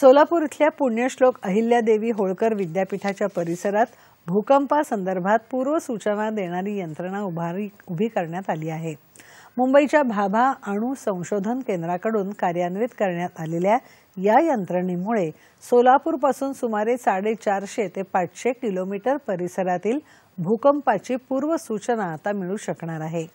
सोलापूर इथल्या पुण्यश्लोक अहिल्यादेवी होळकर विद्यापीठाच्या परिसरात भूकंपासंदर्भात पूर्वसूचना देणारी यंत्रणा उभारी उभी करण्यात आली आहे मुंबईच्या भाभा अणू संशोधन केंद्राकडून कार्यान्वित करण्यात आलेल्या या यंत्रणेमुळे सोलापूरपासून सुमारे साडेचारशे ते पाचशे किलोमीटर परिसरातील भूकंपाची पूर्वसूचना आता मिळू शकणार आहे